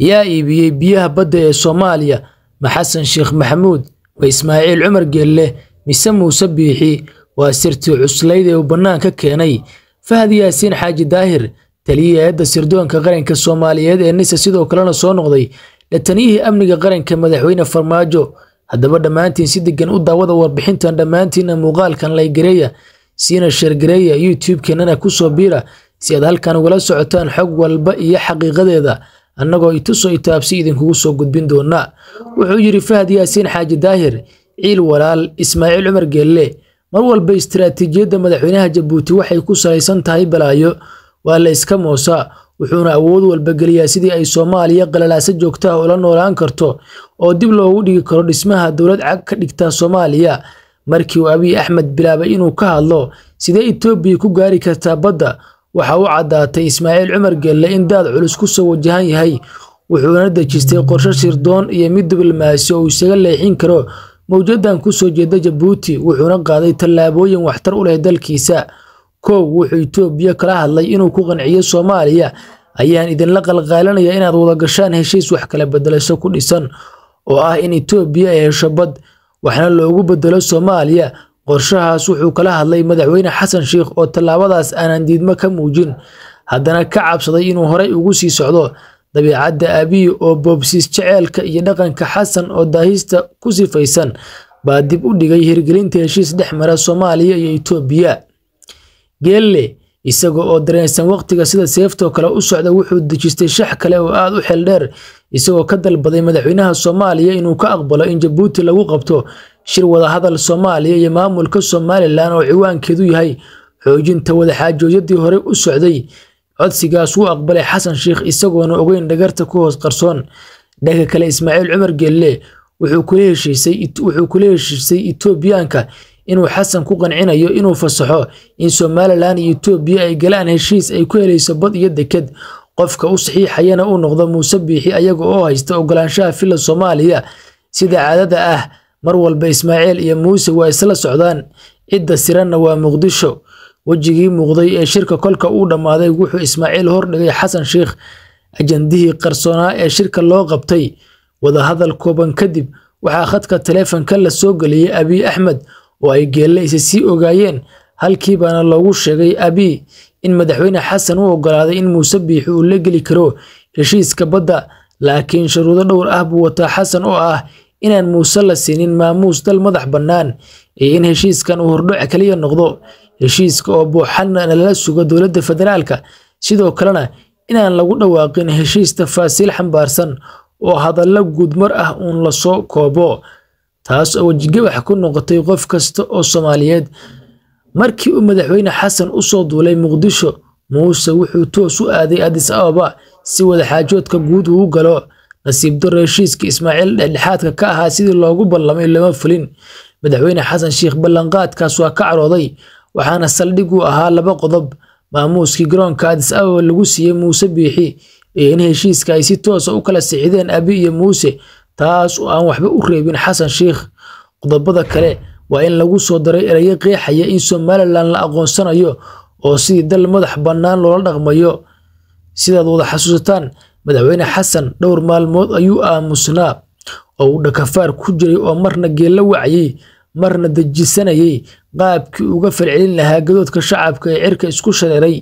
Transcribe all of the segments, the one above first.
yaa iibiyey biyaha badda ee soomaaliya maxasan sheekh maxamuud ma ismaaciil cumar geelle mise muuse biixi waa sirtii cuslayd ee uu bannaan ka keenay fahad yaasiin xaaji daahir taliyihii taliyihi adda sirdoonka qaranka soomaaliyeed ee nisa sidoo kalena soo noqday lataniyihii amniga qaranka madaxweyne farmaajo haddaba dhammaantiin si deggan u daawada warbixintan dhammaantiinna muuqaalkan laygareeya siina sheergareeya youtube-keenana ku soo biira si aad halkan ugala socotaan xog walba iyo xaqiiqadeeda annagoo ituso itaabsi idinkugu soo gudbin doona wuxuu yidhi fahad yaasiin xaaji daahir ciil walaal ismaaciil cumar geelle mar walba istaraatiijiyadda madaxweynaha jabuuti waxay ku salaysan tahay balaayo waa la iska moosaa wuxuuna awood walba geliyaa sidii ay soomaaliya qalalaaso joogtaha ah ula noolaan karto oo dib loogu dhigi karo dhismaha dowlad cag ka dhigta soomaaliya markii uu abiy axmed bilaabay inuu ka hadlo sidee itoobiya ku gaari kartaa badda waxa u caddaatay ismaaciil cumar gelle in daad culus ku soo wajahan yahay wuxuuna dejistay qorshe shirdoon iyo mid diblomaasi oo uu isaga leexin karo mawjadan ku soo jeeda jabuuti wuxuuna qaaday tallaabooyin waxtar u leh dalkiisa kow wuxuu itoobiya kala hadlay inuu ku qanciyo soomaaliya ayaan idinla qalqaalinaya inaad wadagashaan heshiis wax kala bedelasho ku dhisan oo ah in itoobiya ay hesho bad waxna loogu bedelo soomaaliya qorshahaas wuxuu kala hadlay madaxweyne xasan sheikh oo tallaabadaas aanan diidmo ka muujin haddana ka cabsaday inuu horay ugu sii socdo dabiicadda abiyi oo boobsiis jaceelka iyo dhaqanka xasan oo daahista ku sifaysan baa dib u dhigay hirgelinta heshiis dhex mara soomaaliya iyo itoobiya geelle isaga oo dareensan wakhtiga sida seeftoo kale u socda wuxuu dejistay shax kale oo aada u xeldheer isagoo ka dalbaday madaxweynaha soomaaliya inuu ka aqbalo in jabuuti lagu qabto shir wadahadal soomaaliya iyo maamulka somalilan oo ciwaankeedu yahay xoojinta wadaxaajoodyadii horey u socday codsigaas wuu aqbalay xasan sheikh isagoona ogeyn dhagarta ku hoos qarsoon dhanka kale ismaaciil cumar geelle wuxuu kula heshiisay etoobiyaanka inuu xasan ku qancinayo inuu fasaxo in somalilan iyo etoobiya ay galaan heshiis ay ku helayso bad iyo deked qofka u saxiixayana uu noqdo muuse biixi ayaga oo haysta ogolaanshaha filla soomaaliya sida caadada ah mar walba ismaaciil iyo muuse waa isla socdaan cidda siranna waa muqdisho wejigii muuqday ee shirka kolka uu dhammaaday wuxuu ismaaciil hordhigay xasan sheikh ajandihii qarsoonaa ee shirka loo qabtay wadahadal kooban kadib waxaa khadka taleefanka la soo geliyey abiy axmed oo ay geellaysa sii ogaayeen halkii baana loogu sheegay abiy in madaxweyne xasan u ogolaaday in muuse biixi uu la geli karo heshiiska badda laakiin shuruudo dhowr ah buu wataa xasan oo ah inaan muuse la siinin maamuus dal madax bannaan iyo in heshiiskan uu hordhoc keliya noqdo heshiiska oo buuxanna lala sugo dowladda federaalka sidoo kalena inaan lagu dhawaaqin heshiis tafaasiil xambaarsan oo hadalla guudmar ah uun lasoo koobo taas oo wejigabax ku noqotay qof kasta oo soomaaliyeed markii uu madaxweyne xasan u soo duulay muqdisho muuse wuxuu toos u aaday adis ababa si wadaxaajoodka guud uu galo nasiibdarro heshiiska ismaaciil dhexdhexaadka ka ahaa sidii loogu ballamay lama fulin madaxweyne xasan sheikh ballanqaadkaas waa ka carooday waxaana saldhig u ahaa laba qodob maamuuskii garoonka adis ababa lagu siiyey muuse biixi iyo in heshiiska ay si toosa ah u kala sixideen abi iyo muuse taas oo aan waxba u reebin xasan sheikh qodobada kale waa in lagu soo daray erayo qeexaya in somalilan la aqoonsanayo oo sidii dal madax bannaan loola dhaqmayo sidaad wada xasuusataan madaxweyne xasan dhowr maalmood ayuu aamusnaa oo uu dhakafaar ku jiray oo marna geella wacayey marna dejisanayay qaabkii uga falcelin lahaa gadoodka shacabka ee cirka isku shareeray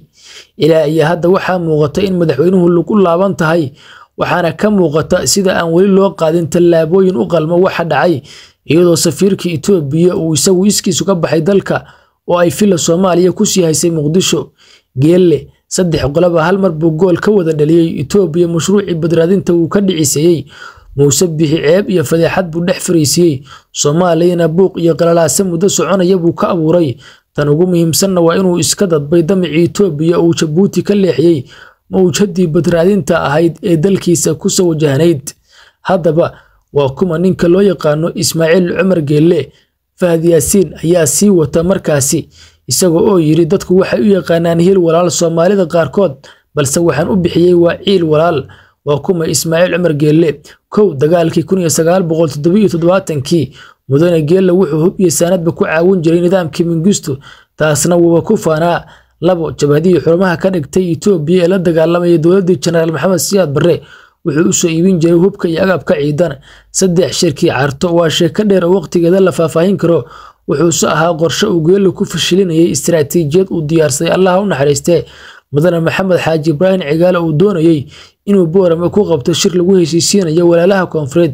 ilaa iyo hadda waxaa muuqata in madaxweynuhu lagu laaban tahay waxaana ka muuqata sida aan weli loo qaadin tallaabooyin u qalma waxa dhacay iyadoo safiirkii itoobiya uu isagu iskiisu ka baxay dalka oo ay fila soomaaliya ku sii haysay muqdisho geelle saddex qolaba hal mar buu gool ka wada dhaliyey itoobiya mashruucii badraadinta uu ka dhiciseeyey muuse bixi ceeb iyo fadeexad buu dhex fariisiiyey soomaaliyana buuq iyo qalalaase muddo soconaya buu ka abuuray tan ugu muhiimsanna waa inuu iska dadbay damicii itoobiya uu jabuuti ka leexiyey mawjadii badraadinta ahayd ee dalkiisa kusoo wajahnayd haddaba waa kuma ninka loo yaqaano ismaaciil cumar geelle fahad yaasiin ayaa sii wata markaasi isagoo oo yidhi dadku waxay u yaqaanaan hil walaal soomaalida qaarkood balse waxaan u bixiyey waa ciil walaal waa kuma ismaaciil cumar geelle kow dagaalkii kii mudane geelle wuxuu hub iyo saanadba ku caawin jiray nidaamkii mingistu taasna wuuba ku faanaa labo jabhadihii xurumaha ka dhigtay etoobiya ee la dagaalamaya dowladdii jenaraal maxamed siyaad barre wuxuu u soo iibin jiray hubka iyo agabka ciidan saddex shirkii carto waa sheeko dheer oo waqtigeeda la faahfaahin karo wuxuuse ahaa qorshe uu geello ku fashilinayay istaraatiijiyad uu diyaarsaday allaha u naxariistee mudane maxamed xaaji ibraahim cigaale uu doonayey inuu boorame ku qabto shir lagu heshiisiinayo walaalaha koonfureed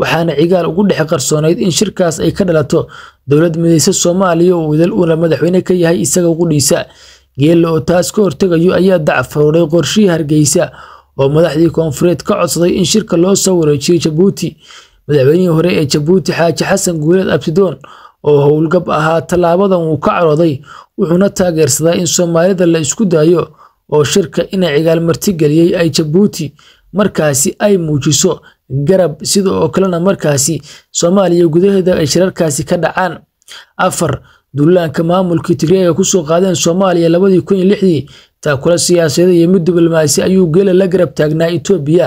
waxaana cigaal ugu dhex qarsoonayd in shirkaas ay ka dhalato dowlad mideysa soomaaliya oo idal uuna madaxweyne ka yahay isaga qudhiisa geella oo taas ka hortegayo ayaa dacfaruuray qorshihii hargeysa oo madaxdii koonfureed ka codsaday in shirka loo soo wareejiyo jabuuti madaxweynihii hore ee jabuuti xaaji xasan guuleed abtidoon oo howlgab ahaa tallaabadan uu ka carooday wuxuuna taageersadaa in soomaalida la isku daayo oo shirka inay cigaalmartigeliyey ay jabuuti markaasi ay muujiso garab sida oo kalena markaasi soomaaliya gudaheeda ay shirarkaasi ka dhacaan afar duulaanka maamulkii tigreega kusoo qaadeen soomaaliya labadii kun iyo lixdii taa kula siyaasada iyo mid diblomaasi ayuu geela la garab taagnaa etoobiya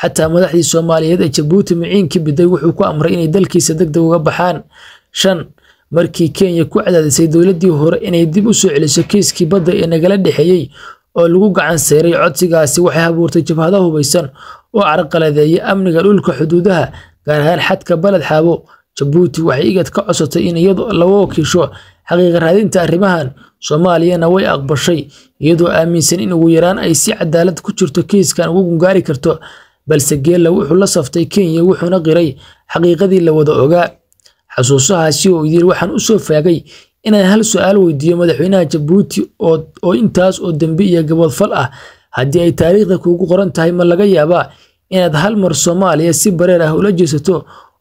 xataa madaxdii soomaaliyeed ee jabuuti miciinkii biday wuxuu ku amray inay dalkiisa degdeg uga baxaan shan markii kenya ku cadaadisay dowladdii hore inay dib u soo celiso kiiskii badda ee nagala dhexeeyey oo lagu gacan sayray codsigaasi waxay habuurtay jabhado hubaysan oo carqaladeeya amniga dhulka xuduudaha gaar ahaan xadka baled xaabo jabuuti waxay IGAD ka codsatay in iyadu laga wakiisho xaqiiqa raadinta arrimahan soomaaliyana way aqbashay iyadoo aaminsan in ugu yaraan ay si cadaalad ku jirto kiiskan ugu gungaari karto balse geella wuxuu la saftay kenya wuxuuna qiray xaqiiqadii la wada ogaa xasuusahaasi oo idil waxaan u soo faagay inaan hal su-aal weydiiyo madaxweynaha jabuuti oo intaas oo dembi iyo gaboodfal ah haddii ay taariikhda kuugu qoran tahay ma laga yaabaa inaad hal mar soomaaliya si bareer ah ula jeesato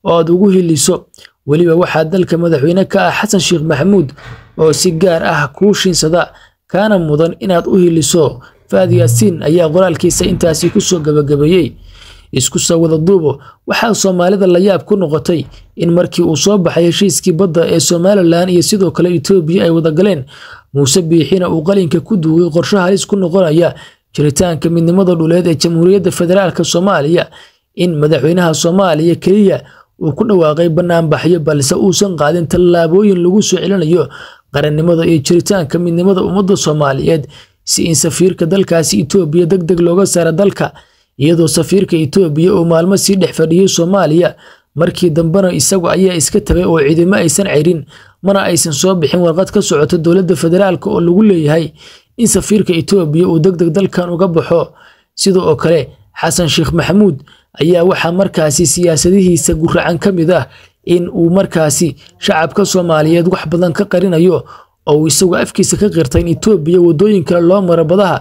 oo aad ugu hiliso weliba waxaa dalka madaxweyne ka ah xasan sheekh maxamuud oo si gaar ah kuu shiinsada kaana mudan inaad u hiliso faad yaasiin ayaa qoraalkiisa intaasi kusoo gabagabeeyey isku soo wada duubo waxaa soomaalida la yaab ku noqotay in markii uu soo baxay heshiiskii badda ee somalilan iyo sidoo kale etoobiya ay wada galeen muuse biixina uu qalinka ku duugay qorsho halis ku noqonaya jiritaanka midnimada dhuleed ee jamhuuriyadda federaalk soomaaliya in madaxweynaha soomaaliya keliya uu ku dhawaaqay bannaanbaxyo balse uusan qaadin tallaabooyin lagu soo celinayo qarannimada iyo jiritaanka midnimada ummadda soomaaliyeed si in safiirka dalkaasi itoobiya deg deg looga saaro dalka iyadoo safiirka itoobiya uu maalmo sii dhex fadhiyay soomaaliya markii dambena isagu ayaa iska tagay oo ciidamo aysan ceyrin mana aysan soo bixin warqad ka socota dowladda federaalka oo lagu leeyahay in safiirka itoobiya uu deg deg dalkan uga baxo sida oo kale xasan sheekh maxamuud ayaa waxaa markaasi siyaasadihiisa guracan ka mid ah in uu markaasi shacabka soomaaliyeed wax badan ka qarinayo oo isagu afkiisa ka qirtay in etoobiya wadooyin kale loo maro badaha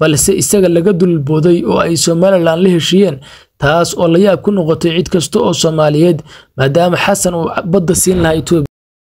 balse isaga laga dulbooday oo ay somalilan la heshiiyeen taas oo la yaab ku noqotay cid kasta oo soomaaliyeed maadaama xasan uu badda siin lahaa etoobiya